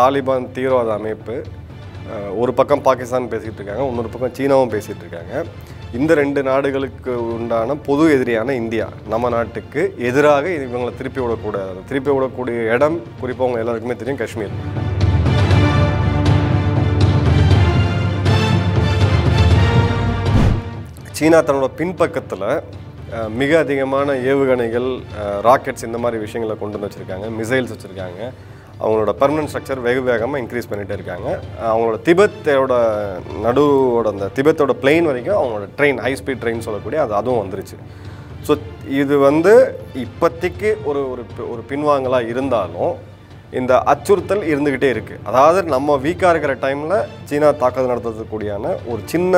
தாலிபான் தீவிரவாத அமைப்பு ஒரு பக்கம் பாகிஸ்தான் பேசிகிட்டு இருக்காங்க இன்னொரு பக்கம் சீனாவும் பேசிகிட்டு இருக்காங்க இந்த ரெண்டு நாடுகளுக்கு உண்டான பொது எதிரியான இந்தியா நம்ம நாட்டுக்கு எதிராக இவங்களை திருப்பி விடக்கூடாது திருப்பி விடக்கூடிய இடம் குறிப்பாக அவங்க எல்லாருக்குமே தெரியும் காஷ்மீர் சீனா தன்னோட பின்பக்கத்தில் மிக அதிகமான ஏவுகணைகள் ராக்கெட்ஸ் இந்த மாதிரி விஷயங்களை கொண்டு வந்து வச்சுருக்காங்க மிசைல்ஸ் வச்சுருக்காங்க அவங்களோட பர்மனன்ட் ஸ்ட்ரக்சர் வெகு வேகமாக இன்க்ரீஸ் பண்ணிகிட்டே இருக்காங்க அவங்களோட திபத்தோட நடுவோட அந்த திபெத்தோட பிளெயின் வரைக்கும் அவங்களோட ட்ரெயின் ஹை ஸ்பீட் ட்ரெயின் சொல்லக்கூடிய அது அதுவும் வந்துருச்சு ஸோ இது வந்து இப்போதைக்கு ஒரு ஒரு ஒரு பின்வாங்கலாக இருந்தாலும் இந்த அச்சுறுத்தல் இருந்துக்கிட்டே இருக்குது அதாவது நம்ம வீக்காக இருக்கிற டைமில் சீனா தாக்குதல் நடத்துறதுக்கூடியான ஒரு சின்ன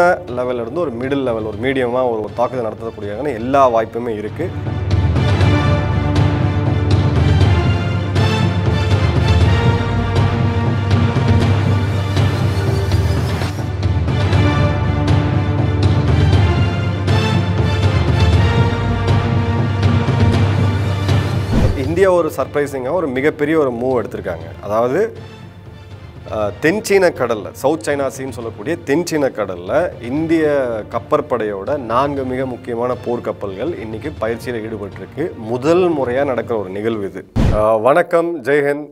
இருந்து ஒரு மிடில் லெவல் ஒரு மீடியமாக ஒரு தாக்குதல் நடத்தக்கூடியான எல்லா வாய்ப்புமே இருக்குது இந்தியா ஒரு சர்ப்ரைசிங்காக ஒரு மிகப்பெரிய ஒரு மூவ் எடுத்திருக்காங்க அதாவது தென் சீன கடலில் சவுத் சைனா சீன்னு சொல்லக்கூடிய தென் சீன கடலில் இந்திய கப்பற்படையோட நான்கு மிக முக்கியமான போர்க்கப்பல்கள் இன்றைக்கி பயிற்சியில் ஈடுபட்டிருக்கு முதல் முறையாக நடக்கிற ஒரு நிகழ்வு இது வணக்கம் ஜெய்ஹிந்த்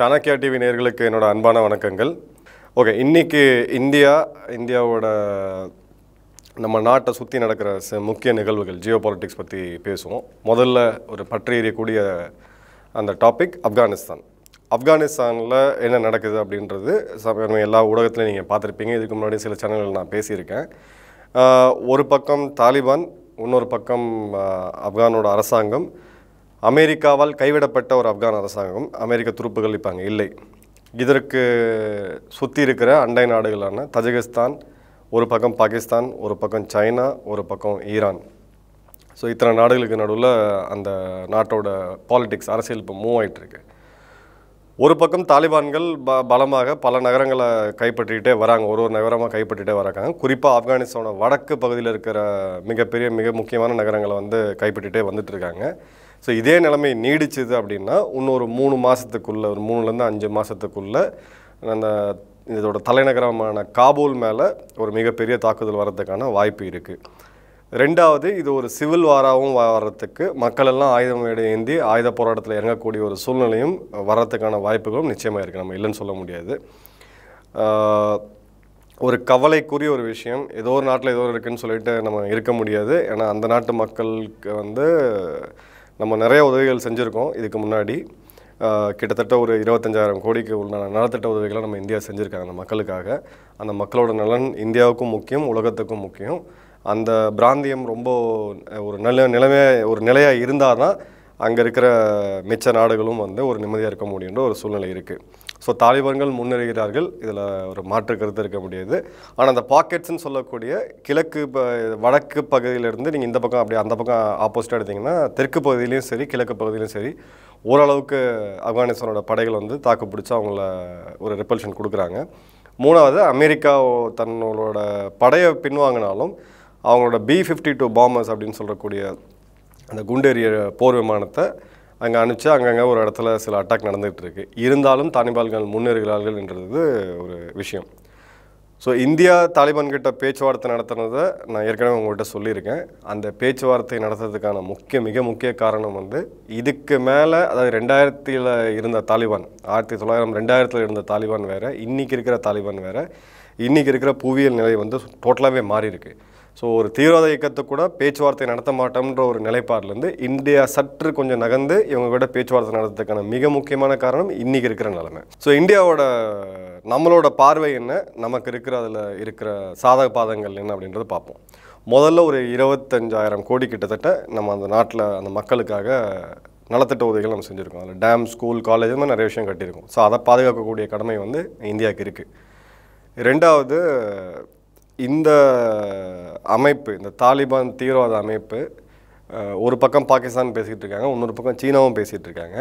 சாணக்கியா டிவி நேர்களுக்கு என்னோடய அன்பான வணக்கங்கள் ஓகே இன்றைக்கி இந்தியா இந்தியாவோட நம்ம நாட்டை சுற்றி நடக்கிற ச முக்கிய நிகழ்வுகள் ஜியோ பாலிட்டிக்ஸ் பற்றி பேசுவோம் முதல்ல ஒரு பற்றி எறியக்கூடிய அந்த டாபிக் ஆப்கானிஸ்தான் ஆப்கானிஸ்தானில் என்ன நடக்குது அப்படின்றது சமயம் எல்லா ஊடகத்துலையும் நீங்கள் பார்த்துருப்பீங்க இதுக்கு முன்னாடி சில சேனல்கள் நான் பேசியிருக்கேன் ஒரு பக்கம் தாலிபான் இன்னொரு பக்கம் ஆப்கானோட அரசாங்கம் அமெரிக்காவால் கைவிடப்பட்ட ஒரு ஆப்கான் அரசாங்கம் அமெரிக்க துருப்புகள் இப்போ அங்கே இல்லை இதற்கு சுற்றி இருக்கிற அண்டை நாடுகளான தஜகிஸ்தான் ஒரு பக்கம் பாகிஸ்தான் ஒரு பக்கம் சைனா ஒரு பக்கம் ஈரான் ஸோ இத்தனை நாடுகளுக்கு நடுவில் அந்த நாட்டோட பாலிடிக்ஸ் அரசியல் இப்போ மூவ் ஆகிட்டுருக்கு ஒரு பக்கம் தாலிபான்கள் ப பலமாக பல நகரங்களை கைப்பற்றிக்கிட்டே வராங்க ஒரு ஒரு நகரமாக கைப்பற்றிகிட்டே வராங்க குறிப்பாக ஆப்கானிஸ்தானோட வடக்கு பகுதியில் இருக்கிற மிகப்பெரிய மிக முக்கியமான நகரங்களை வந்து கைப்பற்றிகிட்டே வந்துட்டுருக்காங்க ஸோ இதே நிலைமை நீடிச்சுது அப்படின்னா இன்னொரு மூணு மாதத்துக்குள்ளே ஒரு மூணுலேருந்து அஞ்சு மாதத்துக்குள்ளே அந்த இதோட தலைநகரமான காபூல் மேலே ஒரு மிகப்பெரிய தாக்குதல் வர்றதுக்கான வாய்ப்பு இருக்குது ரெண்டாவது இது ஒரு சிவில் வாராகவும் வர்றதுக்கு மக்களெல்லாம் ஆயுதம் ஏந்தி ஆயுத போராட்டத்தில் இறங்கக்கூடிய ஒரு சூழ்நிலையும் வர்றதுக்கான வாய்ப்புகளும் நிச்சயமாக இருக்குது நம்ம இல்லைன்னு சொல்ல முடியாது ஒரு கவலைக்குரிய ஒரு விஷயம் ஏதோ ஒரு நாட்டில் ஏதோ இருக்குதுன்னு சொல்லிட்டு நம்ம இருக்க முடியாது ஏன்னா அந்த நாட்டு மக்களுக்கு வந்து நம்ம நிறைய உதவிகள் செஞ்சுருக்கோம் இதுக்கு முன்னாடி கிட்டத்தட்ட ஒரு இருபத்தஞ்சாயிரம் கோடிக்கு உள்ள நலத்திட்ட உதவிகளை நம்ம இந்தியா செஞ்சுருக்காங்க அந்த மக்களுக்காக அந்த மக்களோட நலன் இந்தியாவுக்கும் முக்கியம் உலகத்துக்கும் முக்கியம் அந்த பிராந்தியம் ரொம்ப ஒரு நல்ல நிலைமை ஒரு நிலையாக இருந்தால் தான் அங்கே இருக்கிற மிச்ச நாடுகளும் வந்து ஒரு நிம்மதியாக இருக்க முடியுன்ற ஒரு சூழ்நிலை இருக்குது ஸோ தாலிபான்கள் முன்னேறுகிறார்கள் இதில் ஒரு மாற்று கருத்து இருக்க முடியாது ஆனால் அந்த பாக்கெட்ஸ்ன்னு சொல்லக்கூடிய கிழக்கு வடக்கு பகுதியிலிருந்து நீங்கள் இந்த பக்கம் அப்படி அந்த பக்கம் ஆப்போசிட்டாக எடுத்திங்கன்னா தெற்கு பகுதியிலையும் சரி கிழக்கு பகுதியிலையும் சரி ஓரளவுக்கு ஆப்கானிஸ்தானோட படைகள் வந்து தாக்கு பிடிச்சி அவங்கள ஒரு ரிப்பல்ஷன் கொடுக்குறாங்க மூணாவது அமெரிக்கா தன்னோட படையை பின்வாங்கினாலும் அவங்களோட பி ஃபிஃப்டி டூ பாம்பர்ஸ் அப்படின்னு சொல்லக்கூடிய அந்த குண்டேரிய போர் விமானத்தை அங்கே அனுப்பிச்சு அங்கங்கே ஒரு இடத்துல சில அட்டாக் நடந்துகிட்டு இருந்தாலும் தாலிபான்கள் முன்னேறுகிறார்கள் என்றது ஒரு விஷயம் ஸோ இந்தியா தாலிபான்கிட்ட பேச்சுவார்த்தை நடத்துனதை நான் ஏற்கனவே உங்கள்கிட்ட சொல்லியிருக்கேன் அந்த பேச்சுவார்த்தை நடத்துறதுக்கான முக்கிய மிக முக்கிய காரணம் வந்து இதுக்கு மேலே அதாவது ரெண்டாயிரத்தில் இருந்த தாலிபான் ஆயிரத்தி தொள்ளாயிரம் ரெண்டாயிரத்தில் இருந்த தாலிபான் வேறு இன்றைக்கி இருக்கிற தாலிபான் வேறு இன்றைக்கி இருக்கிற புவியியல் நிலை வந்து டோட்டலாகவே மாறி இருக்குது ஸோ ஒரு தீவிரவாத இயக்கத்தை கூட பேச்சுவார்த்தை நடத்த மாட்டோம்ன்ற ஒரு நிலைப்பாடுலேருந்து இந்தியா சற்று கொஞ்சம் நகர்ந்து இவங்க கூட பேச்சுவார்த்தை நடத்துறதுக்கான மிக முக்கியமான காரணம் இன்றைக்கி இருக்கிற நிலைமை ஸோ இந்தியாவோட நம்மளோட பார்வை என்ன நமக்கு இருக்கிற அதில் இருக்கிற சாதக பாதங்கள் என்ன அப்படின்றத பார்ப்போம் முதல்ல ஒரு இருபத்தஞ்சாயிரம் கோடி கிட்டத்தட்ட நம்ம அந்த நாட்டில் அந்த மக்களுக்காக நலத்திட்ட உதவிகள் நம்ம செஞ்சுருக்கோம் அதில் டேம் ஸ்கூல் காலேஜ் மாதிரி நிறைய விஷயம் கட்டியிருக்கோம் ஸோ அதை பாதுகாக்கக்கூடிய கடமை வந்து இந்தியாவுக்கு இருக்குது ரெண்டாவது இந்த அமைப்பு இந்த தாலிபான் தீவிரவாத அமைப்பு ஒரு பக்கம் பாகிஸ்தான் பேசிகிட்டு இருக்காங்க இன்னொரு பக்கம் சீனாவும் பேசிகிட்டு இருக்காங்க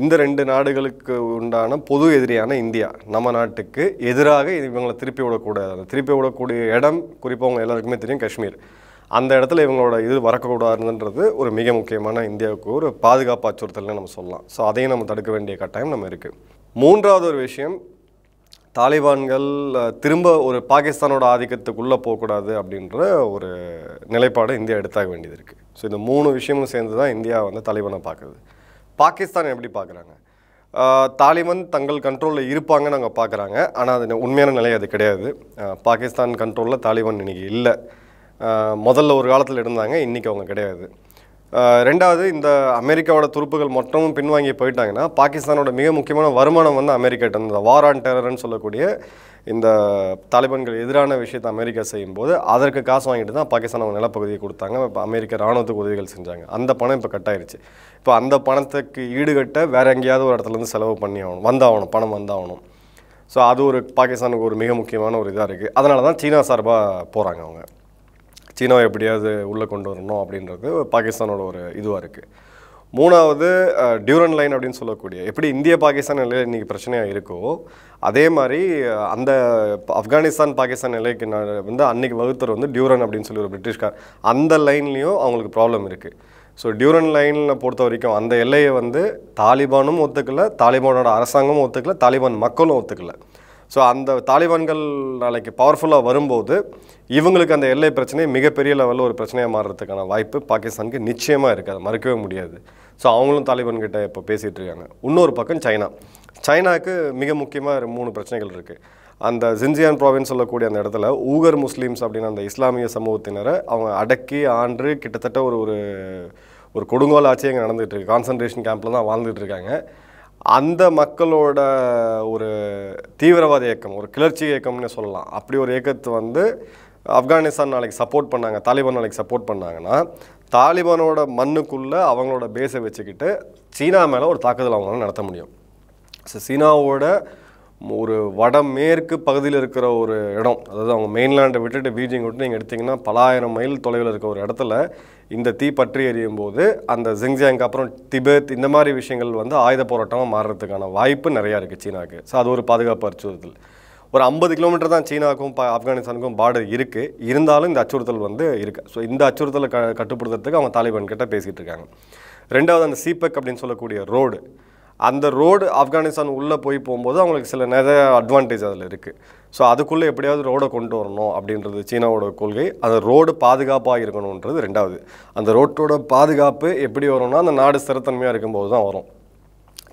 இந்த ரெண்டு நாடுகளுக்கு உண்டான பொது எதிரியான இந்தியா நம்ம நாட்டுக்கு எதிராக இவங்களை திருப்பி விடக்கூடாது திருப்பி விடக்கூடிய இடம் குறிப்பாக அவங்க எல்லாருக்குமே தெரியும் காஷ்மீர் அந்த இடத்துல இவங்களோட இது வரக்கூடாதுன்றது ஒரு மிக முக்கியமான இந்தியாவுக்கு ஒரு பாதுகாப்பு அச்சுறுத்தல்னு நம்ம சொல்லலாம் ஸோ அதையும் நம்ம தடுக்க வேண்டிய கட்டாயம் நம்ம இருக்குது மூன்றாவது ஒரு விஷயம் தாலிபான்கள் திரும்ப ஒரு பாகிஸ்தானோட ஆதிக்கத்துக்குள்ளே போகக்கூடாது அப்படின்ற ஒரு நிலைப்பாடு இந்தியா எடுத்தாக வேண்டியது இருக்குது ஸோ இந்த மூணு விஷயமும் சேர்ந்து தான் இந்தியா வந்து தாலிபானை பார்க்குது பாகிஸ்தான் எப்படி பார்க்குறாங்க தாலிபான் தங்கள் கண்ட்ரோலில் இருப்பாங்கன்னு நாங்கள் பார்க்குறாங்க ஆனால் அது உண்மையான நிலை அது கிடையாது பாகிஸ்தான் கண்ட்ரோலில் தாலிபான் இன்றைக்கி இல்லை முதல்ல ஒரு காலத்தில் இருந்தாங்க இன்றைக்கி அவங்க கிடையாது ரெண்டாவது இந்த அமெரிக்காவோட துருப்புகள் மொத்தமும் பின்வாங்கி போயிட்டாங்கன்னா பாகிஸ்தானோட மிக முக்கியமான வருமானம் வந்து அமெரிக்கா இந்த வார் ஆன் டெரர்னு சொல்லக்கூடிய இந்த தாலிபான்கள் எதிரான விஷயத்தை அமெரிக்கா செய்யும் போது அதற்கு காசு வாங்கிட்டு தான் பாகிஸ்தான் அவங்க நிலப்பகுதியை கொடுத்தாங்க இப்போ அமெரிக்க இராணுவத்துக்கு உதவிகள் செஞ்சாங்க அந்த பணம் இப்போ கட்டாயிருச்சு இப்போ அந்த பணத்துக்கு ஈடுகட்ட வேறு எங்கேயாவது ஒரு இடத்துலேருந்து செலவு பண்ணி ஆகணும் வந்தாகணும் பணம் வந்தாகணும் ஸோ அது ஒரு பாகிஸ்தானுக்கு ஒரு மிக முக்கியமான ஒரு இதாக இருக்குது அதனால தான் சீனா சார்பாக போகிறாங்க அவங்க சீனாவை எப்படியாவது உள்ளே கொண்டு வரணும் அப்படின்றது பாகிஸ்தானோட ஒரு இதுவாக இருக்குது மூணாவது டியூரன் லைன் அப்படின்னு சொல்லக்கூடிய எப்படி இந்திய பாகிஸ்தான் நிலையில் இன்றைக்கி பிரச்சனையாக இருக்கோ அதே மாதிரி அந்த ஆப்கானிஸ்தான் பாகிஸ்தான் நிலைக்கு வந்து அன்னைக்கு வகுத்தர் வந்து டியூரன் அப்படின்னு சொல்லி ஒரு பிரிட்டிஷ்கார் அந்த லைன்லேயும் அவங்களுக்கு ப்ராப்ளம் இருக்குது ஸோ டியூரன் லைனில் பொறுத்த வரைக்கும் அந்த எல்லையை வந்து தாலிபானும் ஒத்துக்கலை தாலிபானோட அரசாங்கமும் ஒத்துக்கலை தாலிபான் மக்களும் ஒத்துக்கலை ஸோ அந்த தாலிபான்கள் நாளைக்கு பவர்ஃபுல்லாக வரும்போது இவங்களுக்கு அந்த எல்லை பிரச்சனை மிகப்பெரிய லெவலில் ஒரு பிரச்சனையாக மாறுறதுக்கான வாய்ப்பு பாகிஸ்தானுக்கு நிச்சயமாக இருக்காது மறுக்கவே முடியாது ஸோ அவங்களும் தாலிபான் கிட்ட இப்போ பேசிகிட்டு இருக்காங்க இன்னொரு பக்கம் சைனா சைனாவுக்கு மிக முக்கியமாக மூணு பிரச்சனைகள் இருக்குது அந்த ஜின்ஜியான் ப்ராவின்ஸ் சொல்லக்கூடிய அந்த இடத்துல ஊகர் முஸ்லீம்ஸ் அப்படின்னு அந்த இஸ்லாமிய சமூகத்தினரை அவங்க அடக்கி ஆண்டு கிட்டத்தட்ட ஒரு ஒரு ஒரு கொடுங்கோல் ஆட்சி அங்கே நடந்துகிட்டு இருக்கு கான்சன்ட்ரேஷன் கேம்பில் தான் வாழ்ந்துகிட்டு இருக்காங்க அந்த மக்களோட ஒரு தீவிரவாத இயக்கம் ஒரு கிளர்ச்சி இயக்கம்னு சொல்லலாம் அப்படி ஒரு இயக்கத்தை வந்து ஆப்கானிஸ்தான் நாளைக்கு சப்போர்ட் பண்ணாங்க தாலிபான் நாளைக்கு சப்போர்ட் பண்ணாங்கன்னா தாலிபானோட மண்ணுக்குள்ளே அவங்களோட பேஸை வச்சுக்கிட்டு சீனா மேலே ஒரு தாக்குதல் அவங்களால நடத்த முடியும் ஸோ சீனாவோட ஒரு வடமேற்கு பகுதியில் இருக்கிற ஒரு இடம் அதாவது அவங்க மெயின்லேண்டை விட்டுட்டு பீஜிங் விட்டு நீங்கள் எடுத்திங்கன்னா பலாயிரம் மைல் தொலைவில் இருக்க ஒரு இடத்துல இந்த தீ பற்றி எறியும் போது அந்த ஜிங்ஜியாங்க்கு அப்புறம் திபெத் இந்த மாதிரி விஷயங்கள் வந்து ஆயுத போராட்டமாக மாறுறதுக்கான வாய்ப்பு நிறையா இருக்குது சீனாவுக்கு ஸோ அது ஒரு பாதுகாப்பு அச்சுறுத்தல் ஒரு ஐம்பது கிலோமீட்டர் தான் சீனாவுக்கும் ஆப்கானிஸ்தானுக்கும் பார்டர் இருக்குது இருந்தாலும் இந்த அச்சுறுத்தல் வந்து இருக்குது ஸோ இந்த அச்சுறுத்தலை க கட்டுப்படுத்துறதுக்கு அவங்க தாலிபான் கிட்டே பேசிகிட்டு இருக்காங்க ரெண்டாவது அந்த சீபெக் அப்படின்னு சொல்லக்கூடிய ரோடு அந்த ரோடு ஆப்கானிஸ்தான் உள்ளே போய் போகும்போது அவங்களுக்கு சில நிறைய அட்வான்டேஜ் அதில் இருக்குது ஸோ அதுக்குள்ளே எப்படியாவது ரோடை கொண்டு வரணும் அப்படின்றது சீனாவோட கொள்கை அந்த ரோடு பாதுகாப்பாக இருக்கணுன்றது ரெண்டாவது அந்த ரோட்டோட பாதுகாப்பு எப்படி வரும்னா அந்த நாடு ஸ்திரத்தன்மையாக இருக்கும்போது தான் வரும்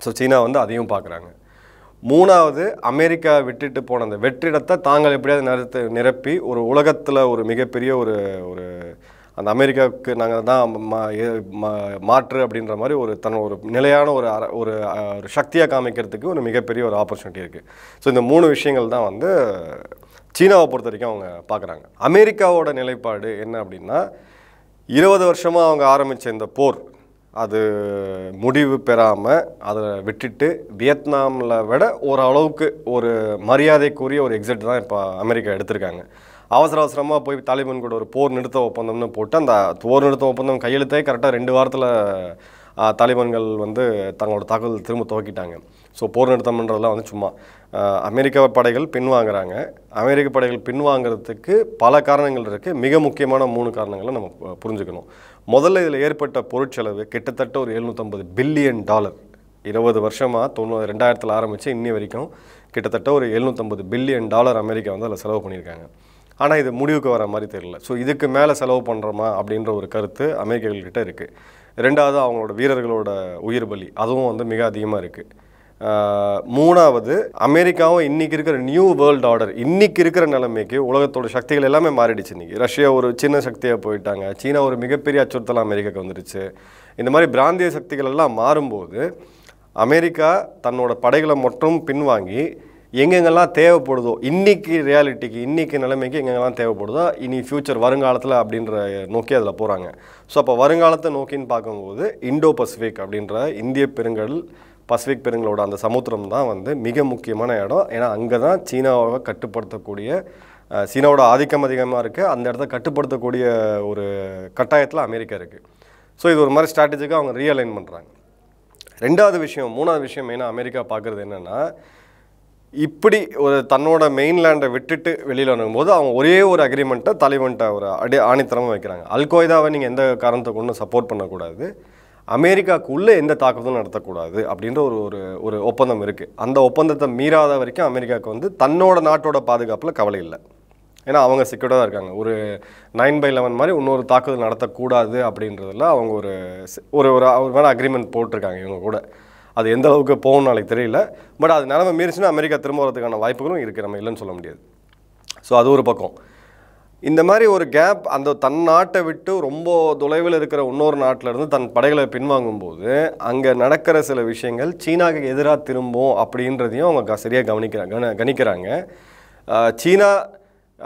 ஸோ சீனா வந்து அதையும் பார்க்குறாங்க மூணாவது அமெரிக்கா விட்டுட்டு போன அந்த வெற்றிடத்தை தாங்கள் எப்படியாவது நிறுத்த நிரப்பி ஒரு உலகத்தில் ஒரு மிகப்பெரிய ஒரு ஒரு அந்த அமெரிக்காவுக்கு நாங்கள் தான் மாற்று அப்படின்ற மாதிரி ஒரு தன் ஒரு நிலையான ஒரு அர ஒரு ஒரு சக்தியாக காமிக்கிறதுக்கு ஒரு மிகப்பெரிய ஒரு ஆப்பர்ச்சுனிட்டி இருக்குது ஸோ இந்த மூணு விஷயங்கள் தான் வந்து சீனாவை பொறுத்த வரைக்கும் அவங்க பார்க்குறாங்க அமெரிக்காவோட நிலைப்பாடு என்ன அப்படின்னா இருபது வருஷமாக அவங்க ஆரம்பித்த இந்த போர் அது முடிவு பெறாமல் அதை விட்டுட்டு வியட்நாமில் விட ஓரளவுக்கு ஒரு மரியாதைக்குரிய ஒரு எக்ஸிட் தான் இப்போ அமெரிக்கா எடுத்திருக்காங்க அவசர அவசரமாக போய் தாலிபான் கூட ஒரு போர் நிறுத்த ஒப்பந்தம்னு போட்டு அந்த போர் நிறுத்த ஒப்பந்தம் கையெழுத்தே கரெக்டாக ரெண்டு வாரத்தில் தாலிபான்கள் வந்து தங்களோட தாக்குதல் திரும்ப துவக்கிட்டாங்க ஸோ போர் நிறுத்தம்ன்றதெல்லாம் வந்து சும்மா அமெரிக்க படைகள் பின்வாங்குறாங்க அமெரிக்க படைகள் பின்வாங்கிறதுக்கு பல காரணங்கள் இருக்குது மிக முக்கியமான மூணு காரணங்களை நம்ம புரிஞ்சுக்கணும் முதல்ல இதில் ஏற்பட்ட பொருட்செலவு கிட்டத்தட்ட ஒரு எழுநூற்றம்பது பில்லியன் டாலர் இருபது வருஷமாக தொண்ணூறு ரெண்டாயிரத்தில் ஆரம்பித்து இன்னி வரைக்கும் கிட்டத்தட்ட ஒரு எழுநூற்றம்பது பில்லியன் டாலர் அமெரிக்கா வந்து அதில் செலவு பண்ணியிருக்காங்க ஆனால் இது முடிவுக்கு வர மாதிரி தெரியல ஸோ இதுக்கு மேலே செலவு பண்ணுறோமா அப்படின்ற ஒரு கருத்து அமெரிக்கர்கள்கிட்ட இருக்குது ரெண்டாவது அவங்களோட வீரர்களோட உயிர் பலி அதுவும் வந்து மிக அதிகமாக இருக்குது மூணாவது அமெரிக்காவும் இன்றைக்கி இருக்கிற நியூ வேர்ல்டு ஆர்டர் இன்றைக்கி இருக்கிற நிலைமைக்கு உலகத்தோட சக்திகள் எல்லாமே மாறிடுச்சு இன்றைக்கி ரஷ்யா ஒரு சின்ன சக்தியாக போயிட்டாங்க சீனா ஒரு மிகப்பெரிய அச்சுறுத்தல் அமெரிக்காவுக்கு வந்துடுச்சு இந்த மாதிரி பிராந்திய சக்திகள் எல்லாம் மாறும்போது அமெரிக்கா தன்னோட படைகளை மட்டும் பின்வாங்கி எங்கெங்கெல்லாம் தேவைப்படுதோ இன்றைக்கி ரியாலிட்டிக்கு இன்றைக்கி நிலைமைக்கு எங்கெங்கெல்லாம் தேவைப்படுதோ இனி ஃப்யூச்சர் வருங்காலத்தில் அப்படின்ற நோக்கி அதில் போகிறாங்க ஸோ அப்போ வருங்காலத்தை நோக்கின்னு பார்க்கும்போது இண்டோ பசிபிக் அப்படின்ற இந்திய பெருங்கடல் பசிபிக் பெருங்களோட அந்த சமுத்திரம் தான் வந்து மிக முக்கியமான இடம் ஏன்னா அங்கே தான் சீனாவை கட்டுப்படுத்தக்கூடிய சீனாவோட ஆதிக்கம் அதிகமாக இருக்குது அந்த இடத்த கட்டுப்படுத்தக்கூடிய ஒரு கட்டாயத்தில் அமெரிக்கா இருக்குது ஸோ இது ஒரு மாதிரி ஸ்ட்ராட்டஜிக்காக அவங்க ரீஅலைன் பண்ணுறாங்க ரெண்டாவது விஷயம் மூணாவது விஷயம் மெயினாக அமெரிக்கா பார்க்குறது என்னென்னா இப்படி ஒரு தன்னோட மெயின்லேண்டை விட்டுட்டு வெளியில் வரும்போது அவங்க ஒரே ஒரு அக்ரிமெண்ட்டை தலைவன்ட்ட ஒரு அடி ஆணித்தரமாக வைக்கிறாங்க அல்கொய்தாவை நீங்கள் எந்த காரணத்தை கொண்டு சப்போர்ட் பண்ணக்கூடாது அமெரிக்காவுக்கு உள்ளே எந்த தாக்குதலும் நடத்தக்கூடாது அப்படின்ற ஒரு ஒரு ஒரு ஒப்பந்தம் இருக்குது அந்த ஒப்பந்தத்தை மீறாத வரைக்கும் அமெரிக்காவுக்கு வந்து தன்னோட நாட்டோட பாதுகாப்பில் கவலை இல்லை ஏன்னா அவங்க தான் இருக்காங்க ஒரு நைன் பை லெவன் மாதிரி இன்னொரு தாக்குதல் நடத்தக்கூடாது அப்படின்றதில் அவங்க ஒரு ஒரு ஒரு மேலே அக்ரிமெண்ட் போட்டிருக்காங்க இவங்க கூட அது எந்த அளவுக்கு போகும் நாளைக்கு தெரியல பட் அது நிலமை மீறிச்சுன்னா அமெரிக்கா திரும்ப வரதுக்கான வாய்ப்புகளும் இருக்குது நம்ம இல்லைன்னு சொல்ல முடியாது ஸோ அது ஒரு பக்கம் இந்த மாதிரி ஒரு கேப் அந்த தன் நாட்டை விட்டு ரொம்ப தொலைவில் இருக்கிற இன்னொரு நாட்டிலேருந்து தன் படைகளை பின்வாங்கும் போது அங்கே நடக்கிற சில விஷயங்கள் சீனாவுக்கு எதிராக திரும்பும் அப்படின்றதையும் அவங்க சரியாக கவனிக்கிறாங்க கணிக்கிறாங்க சீனா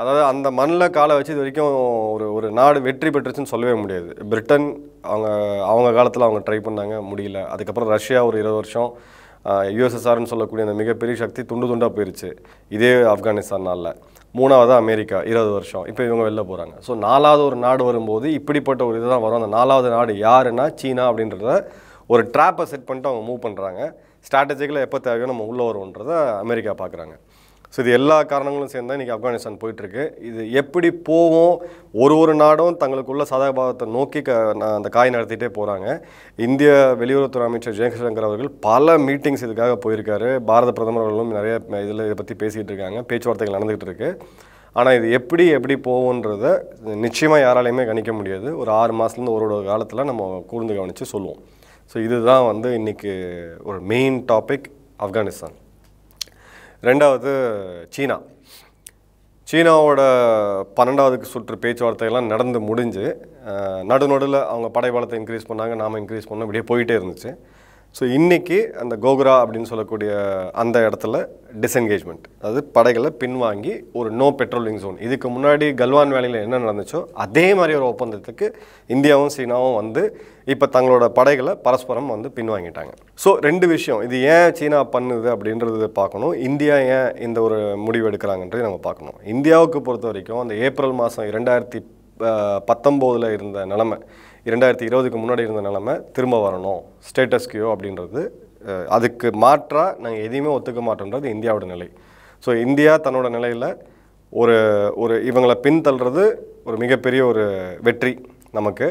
அதாவது அந்த மண்ணில் காலை வச்சு இது வரைக்கும் ஒரு ஒரு நாடு வெற்றி பெற்றுச்சுன்னு சொல்லவே முடியாது பிரிட்டன் அவங்க அவங்க காலத்தில் அவங்க ட்ரை பண்ணாங்க முடியல அதுக்கப்புறம் ரஷ்யா ஒரு இருபது வருஷம் யூஎஸ்எஸ்ஆர்னு சொல்லக்கூடிய அந்த மிகப்பெரிய சக்தி துண்டு துண்டாக போயிருச்சு இதே ஆப்கானிஸ்தான் நாளில் மூணாவது அமெரிக்கா இருபது வருஷம் இப்போ இவங்க வெளில போகிறாங்க ஸோ நாலாவது ஒரு நாடு வரும்போது இப்படிப்பட்ட ஒரு இதுதான் வரும் அந்த நாலாவது நாடு யாருன்னா சீனா அப்படின்றத ஒரு ட்ராப்பை செட் பண்ணிட்டு அவங்க மூவ் பண்ணுறாங்க ஸ்ட்ராட்டஜிக்கில் எப்போ தேவையோ நம்ம உள்ளே வருவோன்றதை அமெரிக்கா பார்க்குறாங்க ஸோ இது எல்லா காரணங்களும் சேர்ந்து தான் இன்றைக்கி ஆப்கானிஸ்தான் போயிட்டுருக்கு இது எப்படி போவோம் ஒரு ஒரு நாடும் தங்களுக்குள்ள சதாபாவத்தை நோக்கி க அந்த காய் நடத்திட்டே போகிறாங்க இந்திய வெளியுறவுத்துறை அமைச்சர் ஜெயசங்கர் அவர்கள் பல மீட்டிங்ஸ் இதுக்காக போயிருக்காரு பாரத பிரதமர் அவர்களும் நிறைய இதில் இதை பற்றி பேசிகிட்டு இருக்காங்க பேச்சுவார்த்தைகள் நடந்துகிட்டு இருக்குது ஆனால் இது எப்படி எப்படி போவோன்றத நிச்சயமாக யாராலையுமே கணிக்க முடியாது ஒரு ஆறு மாதத்துலேருந்து ஒரு ஒரு காலத்தில் நம்ம கூர்ந்து கவனித்து சொல்லுவோம் ஸோ இதுதான் வந்து இன்றைக்கி ஒரு மெயின் டாபிக் ஆப்கானிஸ்தான் ரெண்டாவது சீனா சீனாவோட பன்னெண்டாவதுக்கு சுற்று பேச்சுவார்த்தையெல்லாம் நடந்து முடிஞ்சு நடுநடுவில் அவங்க படைபலத்தை இன்க்ரீஸ் பண்ணாங்க நாம் இன்க்ரீஸ் பண்ணோம் இப்படியே போயிட்டே இருந்துச்சு ஸோ இன்றைக்கி அந்த கோகுரா அப்படின்னு சொல்லக்கூடிய அந்த இடத்துல டிஸ்என்கேஜ்மெண்ட் அதாவது படைகளை பின்வாங்கி ஒரு நோ பெட்ரோலிங் ஜோன் இதுக்கு முன்னாடி கல்வான் வேலையில் என்ன நடந்துச்சோ அதே மாதிரி ஒரு ஒப்பந்தத்துக்கு இந்தியாவும் சீனாவும் வந்து இப்போ தங்களோட படைகளை பரஸ்பரம் வந்து பின்வாங்கிட்டாங்க ஸோ ரெண்டு விஷயம் இது ஏன் சீனா பண்ணுது அப்படின்றது பார்க்கணும் இந்தியா ஏன் இந்த ஒரு முடிவு எடுக்கிறாங்கன்றதை நம்ம பார்க்கணும் இந்தியாவுக்கு பொறுத்த வரைக்கும் அந்த ஏப்ரல் மாதம் இரண்டாயிரத்தி பத்தொம்போதில் இருந்த நிலமை இரண்டாயிரத்தி இருபதுக்கு முன்னாடி இருந்த நிலமை திரும்ப வரணும் கியோ அப்படின்றது அதுக்கு மாற்றாக நாங்கள் எதையுமே ஒத்துக்க மாட்டோன்றது இந்தியாவோட நிலை ஸோ இந்தியா தன்னோட நிலையில் ஒரு ஒரு இவங்களை பின்தள்ளுறது ஒரு மிகப்பெரிய ஒரு வெற்றி நமக்கு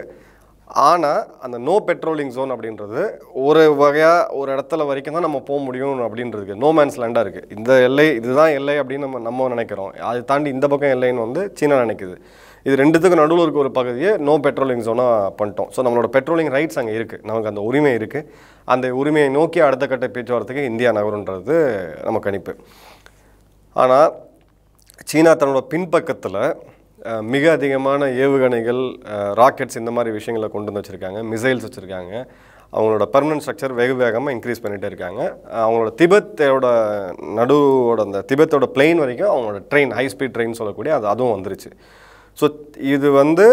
ஆனால் அந்த நோ பெட்ரோலிங் ஜோன் அப்படின்றது ஒரு வகையாக ஒரு இடத்துல வரைக்கும் தான் நம்ம போக முடியும் அப்படின்றதுக்கு நோ மேன்ஸ் லேண்டாக இருக்குது இந்த எல்லை இதுதான் எல்லை அப்படின்னு நம்ம நம்ம நினைக்கிறோம் அதை தாண்டி இந்த பக்கம் எல்லைன்னு வந்து சீனா நினைக்குது இது ரெண்டுத்துக்கும் நடுவில் இருக்க ஒரு பகுதியை நோ பெட்ரோலிங் ஜோனாக பண்ணிட்டோம் ஸோ நம்மளோட பெட்ரோலிங் ரைட்ஸ் அங்கே இருக்குது நமக்கு அந்த உரிமை இருக்குது அந்த உரிமையை நோக்கி அடுத்த கட்ட பேச்சுவார்த்தைக்கு இந்தியா நகருன்றது நம்ம கணிப்பு ஆனால் சீனா தன்னோட பின்பக்கத்தில் மிக அதிகமான ஏவுகணைகள் ராக்கெட்ஸ் இந்த மாதிரி விஷயங்களை கொண்டு வந்து வச்சுருக்காங்க மிசைல்ஸ் வச்சுருக்காங்க அவங்களோட பர்மனன்ட் ஸ்ட்ரக்சர் வெகு வேகமாக இன்க்ரீஸ் பண்ணிகிட்டே இருக்காங்க அவங்களோட திபத்தோட நடுவோட அந்த திபத்தோட பிளெயின் வரைக்கும் அவங்களோட ட்ரெயின் ஹை ஸ்பீட் ட்ரெயின் சொல்லக்கூடிய அது அதுவும் வந்துருச்சு ஸோ இது வந்து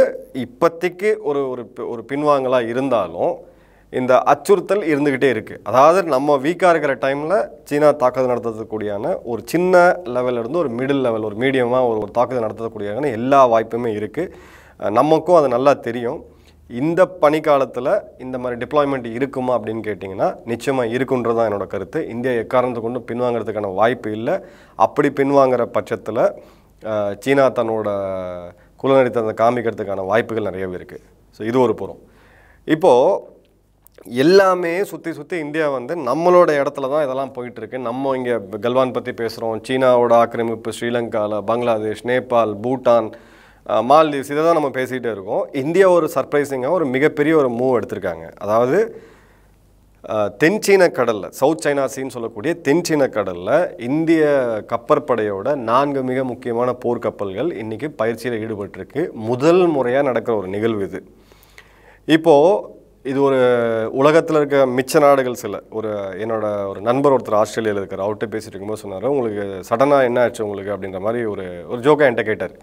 இப்போதைக்கு ஒரு ஒரு ஒரு பின்வாங்கலாக இருந்தாலும் இந்த அச்சுறுத்தல் இருந்துக்கிட்டே இருக்குது அதாவது நம்ம வீக்காக இருக்கிற டைமில் சீனா தாக்குதல் நடத்துறதுக்கூடியான ஒரு சின்ன லெவல்லேருந்து ஒரு மிடில் லெவல் ஒரு மீடியமாக ஒரு ஒரு தாக்குதல் நடத்தக்கூடியான எல்லா வாய்ப்புமே இருக்குது நமக்கும் அது நல்லா தெரியும் இந்த பனிக்காலத்தில் இந்த மாதிரி டிப்ளாய்மெண்ட் இருக்குமா அப்படின்னு கேட்டிங்கன்னா நிச்சயமாக இருக்குன்றது தான் என்னோடய கருத்து இந்தியா எக்காரணத்தை கொண்டு பின்வாங்கிறதுக்கான வாய்ப்பு இல்லை அப்படி பின்வாங்கிற பட்சத்தில் சீனா தன்னோட குலநடித்தனத்தை காமிக்கிறதுக்கான வாய்ப்புகள் நிறையவே இருக்குது ஸோ இது ஒரு புறம் இப்போது எல்லாமே சுற்றி சுற்றி இந்தியா வந்து நம்மளோட இடத்துல தான் இதெல்லாம் போயிட்டுருக்கு நம்ம இங்கே கல்வான் பற்றி பேசுகிறோம் சீனாவோட ஆக்கிரமிப்பு ஸ்ரீலங்காவில் பங்களாதேஷ் நேபாள் பூட்டான் மால்தீவ்ஸ் இதை தான் நம்ம பேசிக்கிட்டே இருக்கோம் இந்தியா ஒரு சர்ப்ரைசிங்காக ஒரு மிகப்பெரிய ஒரு மூவ் எடுத்திருக்காங்க அதாவது தென் கடலில் சவுத் சைனா சீன் சொல்லக்கூடிய தென் சீன கடலில் இந்திய கப்பற்படையோட நான்கு மிக முக்கியமான போர்க்கப்பல்கள் இன்றைக்கி பயிற்சியில் ஈடுபட்டிருக்கு முதல் முறையாக நடக்கிற ஒரு நிகழ்வு இது இப்போது இது ஒரு உலகத்தில் இருக்க மிச்ச நாடுகள் சில ஒரு என்னோட ஒரு நண்பர் ஒருத்தர் ஆஸ்திரேலியாவில் இருக்கிற அவர்கிட்ட பேசிட்டு இருக்கும்போது சொன்னார் உங்களுக்கு சடனாக என்ன ஆச்சு உங்களுக்கு அப்படின்ற மாதிரி ஒரு ஒரு ஜோக்காக என்கிட்ட கேட்டார்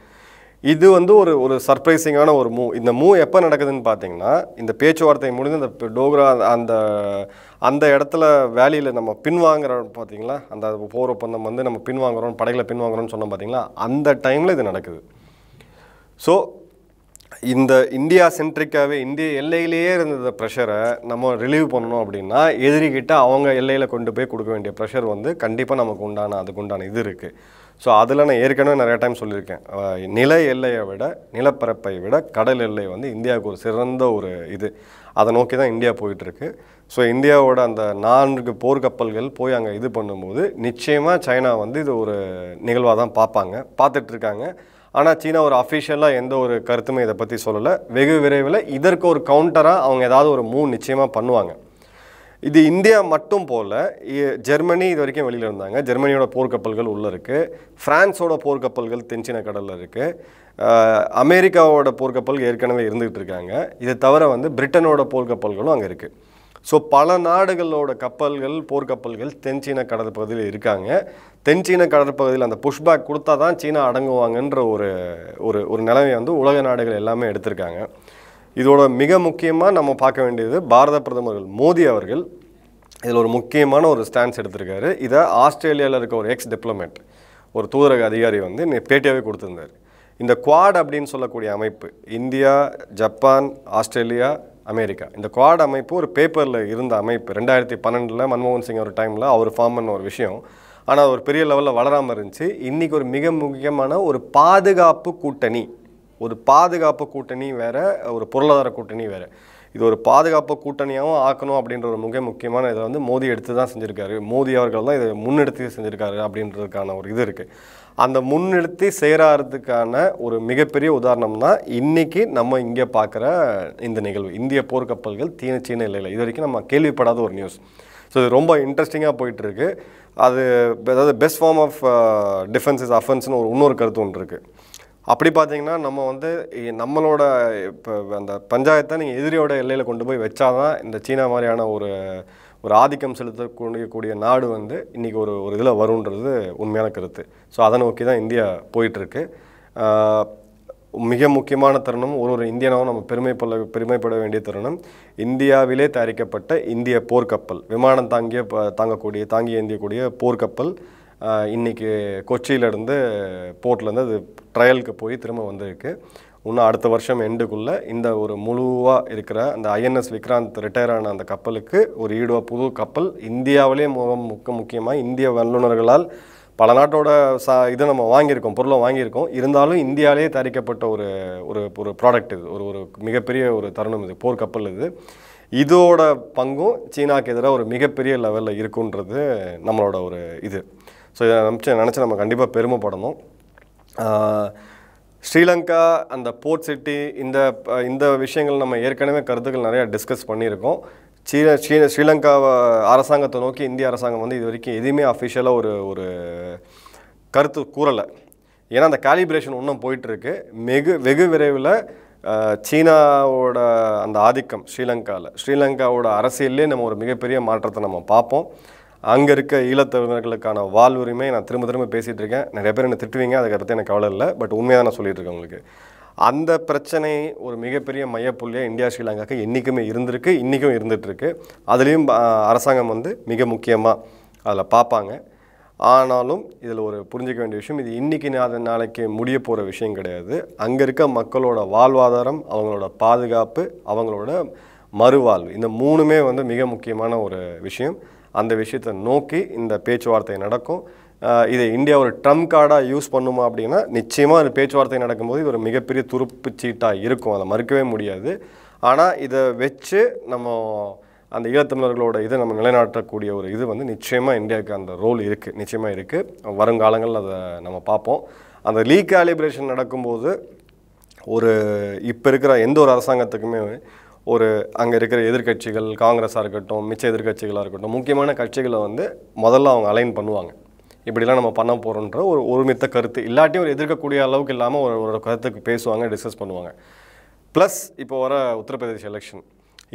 இது வந்து ஒரு ஒரு சர்ப்ரைசிங்கான ஒரு மூவ் இந்த மூவ் எப்போ நடக்குதுன்னு பார்த்தீங்கன்னா இந்த பேச்சுவார்த்தை முடிந்து இந்த டோக்ரா அந்த அந்த இடத்துல வேலையில் நம்ம பின்வாங்குறோம் பார்த்தீங்களா அந்த போர் ஒப்பந்தம் வந்து நம்ம பின்வாங்குறோம் படைகளை பின்வாங்குறோம்னு சொன்னோம் பார்த்தீங்களா அந்த டைமில் இது நடக்குது ஸோ இந்த இந்தியா சென்ட்ரிக்காகவே இந்திய எல்லையிலேயே இருந்த ப்ரெஷரை நம்ம ரிலீவ் பண்ணணும் அப்படின்னா எதிரிகிட்ட அவங்க எல்லையில் கொண்டு போய் கொடுக்க வேண்டிய ப்ரெஷர் வந்து கண்டிப்பாக நமக்கு உண்டான அதுக்கு உண்டான இது இருக்குது ஸோ அதில் நான் ஏற்கனவே நிறைய டைம் சொல்லியிருக்கேன் நில எல்லையை விட நிலப்பரப்பை விட கடல் எல்லை வந்து இந்தியாவுக்கு ஒரு சிறந்த ஒரு இது அதை நோக்கி தான் இந்தியா போயிட்டுருக்கு ஸோ இந்தியாவோட அந்த நான்கு போர்க்கப்பல்கள் போய் அங்கே இது பண்ணும்போது நிச்சயமாக சைனா வந்து இது ஒரு நிகழ்வாக தான் பார்ப்பாங்க பார்த்துட்ருக்காங்க ஆனால் சீனா ஒரு அஃபிஷியலாக எந்த ஒரு கருத்துமே இதை பற்றி சொல்லலை வெகு விரைவில் இதற்கு ஒரு கவுண்டராக அவங்க ஏதாவது ஒரு மூவ் நிச்சயமாக பண்ணுவாங்க இது இந்தியா மட்டும் போல் ஜெர்மனி இது வரைக்கும் வெளியில் இருந்தாங்க ஜெர்மனியோட போர்க்கப்பல்கள் உள்ளே இருக்குது ஃப்ரான்ஸோட போர்க்கப்பல்கள் தென்சின கடலில் இருக்குது அமெரிக்காவோட போர்க்கப்பல் ஏற்கனவே இருந்துகிட்டு இருக்காங்க இதை தவிர வந்து பிரிட்டனோட போர்க்கப்பல்களும் அங்கே இருக்குது ஸோ பல நாடுகளோட கப்பல்கள் போர்க்கப்பல்கள் தென்சீன கடற்பகுதியில் இருக்காங்க தென்சீன கடற்பகுதியில் அந்த புஷ்பேக் கொடுத்தா தான் சீனா அடங்குவாங்கன்ற ஒரு ஒரு ஒரு நிலைமை வந்து உலக நாடுகள் எல்லாமே எடுத்திருக்காங்க இதோட மிக முக்கியமாக நம்ம பார்க்க வேண்டியது பாரத பிரதமர்கள் மோடி அவர்கள் இதில் ஒரு முக்கியமான ஒரு ஸ்டான்ஸ் எடுத்திருக்காரு இதை ஆஸ்திரேலியாவில் இருக்க ஒரு எக்ஸ் டிப்ளமேட் ஒரு தூதரக அதிகாரி வந்து பேட்டியாகவே கொடுத்துருந்தார் இந்த குவாட் அப்படின்னு சொல்லக்கூடிய அமைப்பு இந்தியா ஜப்பான் ஆஸ்திரேலியா அமெரிக்கா இந்த குவாட் அமைப்பு ஒரு பேப்பரில் இருந்த அமைப்பு ரெண்டாயிரத்தி பன்னெண்டில் மன்மோகன் சிங் ஒரு டைமில் அவர் ஃபார்ம் பண்ண ஒரு விஷயம் ஆனால் ஒரு பெரிய லெவலில் வளராமல் இருந்துச்சு இன்றைக்கி ஒரு மிக முக்கியமான ஒரு பாதுகாப்பு கூட்டணி ஒரு பாதுகாப்பு கூட்டணி வேறு ஒரு பொருளாதார கூட்டணி வேறு இது ஒரு பாதுகாப்பு கூட்டணியாகவும் ஆக்கணும் அப்படின்ற ஒரு மிக முக்கியமான இதை வந்து மோடி எடுத்து தான் செஞ்சுருக்காரு மோடி அவர்கள் தான் இதை முன்னெடுத்து செஞ்சுருக்காரு அப்படின்றதுக்கான ஒரு இது இருக்குது அந்த முன்னெடுத்து சேராறதுக்கான ஒரு மிகப்பெரிய உதாரணம் தான் இன்றைக்கி நம்ம இங்கே பார்க்குற இந்த நிகழ்வு இந்திய போர்க்கப்பல்கள் தீன சீன இல்லை இது வரைக்கும் நம்ம கேள்விப்படாத ஒரு நியூஸ் ஸோ இது ரொம்ப இன்ட்ரெஸ்டிங்காக போயிட்டுருக்கு அது அதாவது best form of defence is அஃபென்ஸ்னு ஒரு இன்னொரு கருத்து ஒன்று இருக்குது அப்படி பார்த்தீங்கன்னா நம்ம வந்து நம்மளோட இப்போ அந்த பஞ்சாயத்தை நீங்கள் எதிரியோட எல்லையில் கொண்டு போய் வச்சாதான் இந்த சீனா மாதிரியான ஒரு ஒரு ஆதிக்கம் செலுத்தக்கூடிய நாடு வந்து இன்றைக்கி ஒரு ஒரு இதில் வரும்ன்றது உண்மையான கருத்து ஸோ அதை நோக்கி தான் இந்தியா போயிட்டுருக்கு மிக முக்கியமான தருணம் ஒரு ஒரு இந்தியனாவும் நம்ம பெருமைப்பட பெருமைப்பட வேண்டிய தருணம் இந்தியாவிலே தயாரிக்கப்பட்ட இந்திய போர்க்கப்பல் விமானம் தாங்கிய தாங்கக்கூடிய தாங்கி ஏந்தியக்கூடிய போர்க்கப்பல் இன்றைக்கி கொச்சியிலேருந்து போர்ட்லேருந்து அது ட்ரையலுக்கு போய் திரும்ப வந்திருக்கு இன்னும் அடுத்த வருஷம் எண்டுக்குள்ளே இந்த ஒரு முழுவாக இருக்கிற அந்த ஐஎன்எஸ் விக்ராந்த் ரிட்டையர் ஆன அந்த கப்பலுக்கு ஒரு ஈடுவாக புது கப்பல் இந்தியாவிலே முக்க முக்கியமாக இந்திய வல்லுநர்களால் பல நாட்டோட சா இது நம்ம வாங்கியிருக்கோம் பொருளை வாங்கியிருக்கோம் இருந்தாலும் இந்தியாவிலே தயாரிக்கப்பட்ட ஒரு ஒரு ஒரு ப்ராடக்ட் இது ஒரு ஒரு மிகப்பெரிய ஒரு தருணம் இது போர் கப்பல் இது இதோட பங்கும் சீனாவுக்கு எதிராக ஒரு மிகப்பெரிய லெவலில் இருக்குன்றது நம்மளோட ஒரு இது ஸோ இதை நினச்சி நினச்சி நம்ம கண்டிப்பாக பெருமைப்படணும் ஸ்ரீலங்கா அந்த போர்ட் சிட்டி இந்த இந்த விஷயங்கள் நம்ம ஏற்கனவே கருத்துக்கள் நிறையா டிஸ்கஸ் பண்ணியிருக்கோம் சீன ஸ்ரீ ஸ்ரீலங்கா அரசாங்கத்தை நோக்கி இந்திய அரசாங்கம் வந்து இது வரைக்கும் எதுவுமே அஃபிஷியலாக ஒரு ஒரு கருத்து கூறலை ஏன்னா அந்த கேலிப்ரேஷன் இன்னும் போயிட்டுருக்கு வெகு வெகு விரைவில் சீனாவோட அந்த ஆதிக்கம் ஸ்ரீலங்காவில் ஸ்ரீலங்காவோட அரசியல்லே நம்ம ஒரு மிகப்பெரிய மாற்றத்தை நம்ம பார்ப்போம் அங்கே இருக்க ஈழத்தமிழர்களுக்கான வாழ்வுரிமை நான் திரும்ப திரும்ப பேசிகிட்டு இருக்கேன் நிறைய பேர் என்ன திட்டுவீங்க அதை பற்றி எனக்கு கவலை இல்லை பட் உண்மையாக நான் சொல்லிட்டு இருக்கேன் உங்களுக்கு அந்த பிரச்சனை ஒரு மிகப்பெரிய மையப்புள்ளியாக இந்தியா ஸ்ரீலங்காவுக்கு என்றைக்குமே இருந்திருக்கு இன்றைக்கும் இருந்துகிட்ருக்கு அதுலேயும் அரசாங்கம் வந்து மிக முக்கியமாக அதில் பார்ப்பாங்க ஆனாலும் இதில் ஒரு புரிஞ்சிக்க வேண்டிய விஷயம் இது இன்றைக்கி அதை நாளைக்கு முடிய போகிற விஷயம் கிடையாது அங்கே இருக்க மக்களோட வாழ்வாதாரம் அவங்களோட பாதுகாப்பு அவங்களோட மறுவாழ்வு இந்த மூணுமே வந்து மிக முக்கியமான ஒரு விஷயம் அந்த விஷயத்தை நோக்கி இந்த பேச்சுவார்த்தை நடக்கும் இதை இந்தியா ஒரு ட்ரம்ப் கார்டாக யூஸ் பண்ணுமா அப்படின்னா நிச்சயமாக அந்த பேச்சுவார்த்தை நடக்கும்போது இது ஒரு மிகப்பெரிய துருப்பு சீட்டாக இருக்கும் அதை மறுக்கவே முடியாது ஆனால் இதை வச்சு நம்ம அந்த ஈழத்தமிழர்களோட இதை நம்ம நிலைநாட்டக்கூடிய ஒரு இது வந்து நிச்சயமாக இந்தியாவுக்கு அந்த ரோல் இருக்குது நிச்சயமாக இருக்குது வருங்காலங்களில் அதை நம்ம பார்ப்போம் அந்த லீக் காலிபரேஷன் நடக்கும்போது ஒரு இப்போ இருக்கிற எந்த ஒரு அரசாங்கத்துக்குமே ஒரு அங்கே இருக்கிற எதிர்கட்சிகள் காங்கிரஸாக இருக்கட்டும் மிச்ச எதிர்கட்சிகளாக இருக்கட்டும் முக்கியமான கட்சிகளை வந்து முதல்ல அவங்க அலைன் பண்ணுவாங்க இப்படிலாம் நம்ம பண்ண போகிறோன்ற ஒரு ஒருமித்த கருத்து இல்லாட்டியும் ஒரு எதிர்க்கக்கூடிய அளவுக்கு இல்லாமல் ஒரு ஒரு கருத்துக்கு பேசுவாங்க டிஸ்கஸ் பண்ணுவாங்க ப்ளஸ் இப்போ வர உத்தரப்பிரதேச எலெக்ஷன்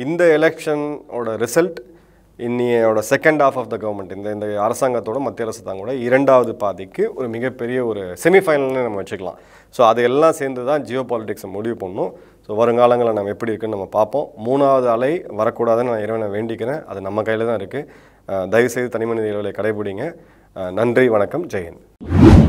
இந்த எலெக்ஷனோட ரிசல்ட் இன்னியோட second half of the government இந்த இந்த அரசாங்கத்தோட மத்திய அரசு தாங்கோட இரண்டாவது பாதிக்கு ஒரு மிகப்பெரிய ஒரு செமிஃபைனல்னு நம்ம வச்சுக்கலாம் ஸோ அதையெல்லாம் சேர்ந்து தான் ஜியோ பாலிடிக்ஸை முடிவு பண்ணும் ஸோ வருங்காலங்களில் நம்ம எப்படி இருக்குன்னு நம்ம பார்ப்போம் மூணாவது அலை வரக்கூடாதுன்னு நான் இறைவனை வேண்டிக்கிறேன் அது நம்ம கையில் தான் இருக்குது தயவுசெய்து தனிமனித இடைவெளியை கடைபிடிங்க நன்றி வணக்கம் ஜெயன்